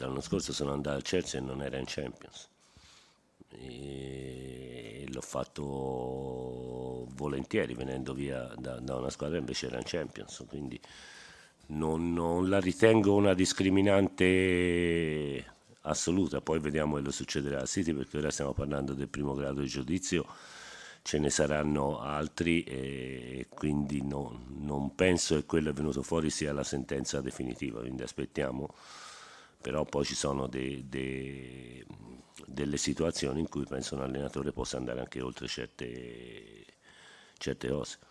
L'anno scorso sono andato al Chelsea e non era in Champions. E l'ho fatto volentieri venendo via da, da una squadra che invece era in Champions. Quindi non, non, la ritengo una discriminante assoluta. Poi vediamo cosa succederà al City perché ora stiamo parlando del primo grado di giudizio ce ne saranno altri e quindi no, non penso che quello è venuto fuori sia la sentenza definitiva, quindi aspettiamo però poi ci sono dei, dei, delle situazioni in cui penso un allenatore possa andare anche oltre certe, certe cose.